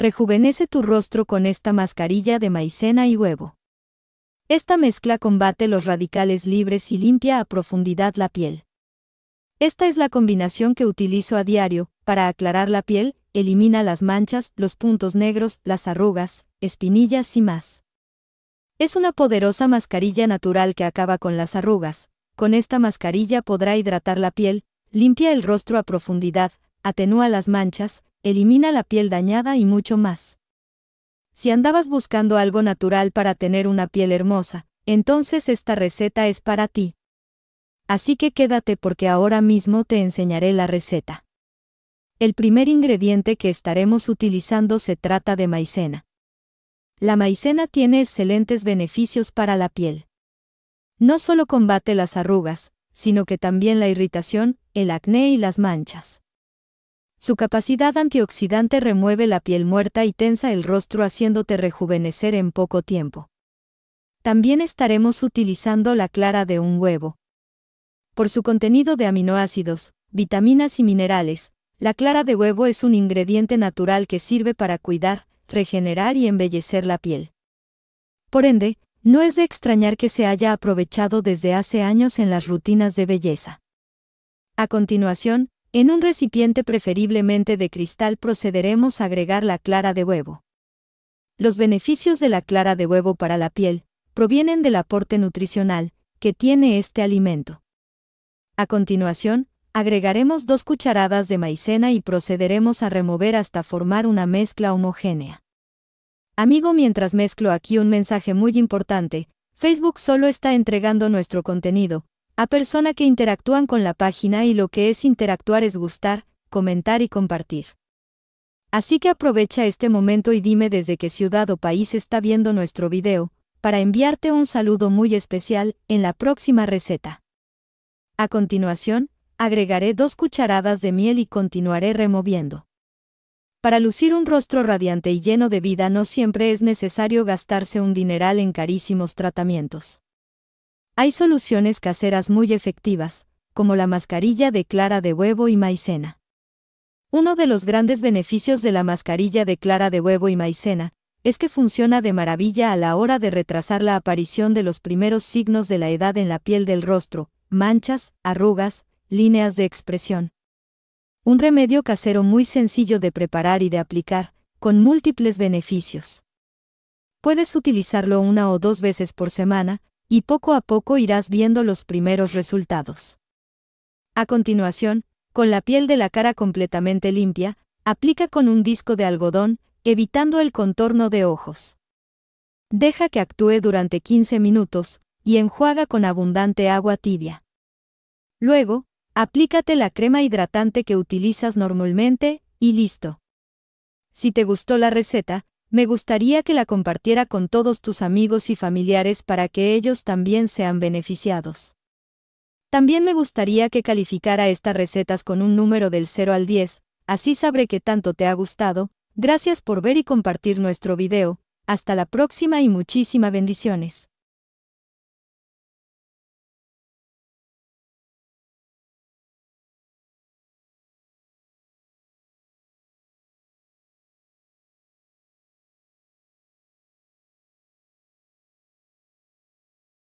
Rejuvenece tu rostro con esta mascarilla de maicena y huevo. Esta mezcla combate los radicales libres y limpia a profundidad la piel. Esta es la combinación que utilizo a diario, para aclarar la piel, elimina las manchas, los puntos negros, las arrugas, espinillas y más. Es una poderosa mascarilla natural que acaba con las arrugas. Con esta mascarilla podrá hidratar la piel, limpia el rostro a profundidad, atenúa las manchas, elimina la piel dañada y mucho más. Si andabas buscando algo natural para tener una piel hermosa, entonces esta receta es para ti. Así que quédate porque ahora mismo te enseñaré la receta. El primer ingrediente que estaremos utilizando se trata de maicena. La maicena tiene excelentes beneficios para la piel. No solo combate las arrugas, sino que también la irritación, el acné y las manchas. Su capacidad antioxidante remueve la piel muerta y tensa el rostro haciéndote rejuvenecer en poco tiempo. También estaremos utilizando la clara de un huevo. Por su contenido de aminoácidos, vitaminas y minerales, la clara de huevo es un ingrediente natural que sirve para cuidar, regenerar y embellecer la piel. Por ende, no es de extrañar que se haya aprovechado desde hace años en las rutinas de belleza. A continuación, en un recipiente preferiblemente de cristal procederemos a agregar la clara de huevo. Los beneficios de la clara de huevo para la piel provienen del aporte nutricional que tiene este alimento. A continuación, agregaremos dos cucharadas de maicena y procederemos a remover hasta formar una mezcla homogénea. Amigo, mientras mezclo aquí un mensaje muy importante, Facebook solo está entregando nuestro contenido, a persona que interactúan con la página y lo que es interactuar es gustar, comentar y compartir. Así que aprovecha este momento y dime desde qué ciudad o país está viendo nuestro video, para enviarte un saludo muy especial en la próxima receta. A continuación, agregaré dos cucharadas de miel y continuaré removiendo. Para lucir un rostro radiante y lleno de vida no siempre es necesario gastarse un dineral en carísimos tratamientos. Hay soluciones caseras muy efectivas, como la mascarilla de clara de huevo y maicena. Uno de los grandes beneficios de la mascarilla de clara de huevo y maicena es que funciona de maravilla a la hora de retrasar la aparición de los primeros signos de la edad en la piel del rostro, manchas, arrugas, líneas de expresión. Un remedio casero muy sencillo de preparar y de aplicar, con múltiples beneficios. Puedes utilizarlo una o dos veces por semana, y poco a poco irás viendo los primeros resultados. A continuación, con la piel de la cara completamente limpia, aplica con un disco de algodón, evitando el contorno de ojos. Deja que actúe durante 15 minutos, y enjuaga con abundante agua tibia. Luego, aplícate la crema hidratante que utilizas normalmente, y listo. Si te gustó la receta, me gustaría que la compartiera con todos tus amigos y familiares para que ellos también sean beneficiados. También me gustaría que calificara estas recetas con un número del 0 al 10, así sabré que tanto te ha gustado, gracias por ver y compartir nuestro video, hasta la próxima y muchísimas bendiciones.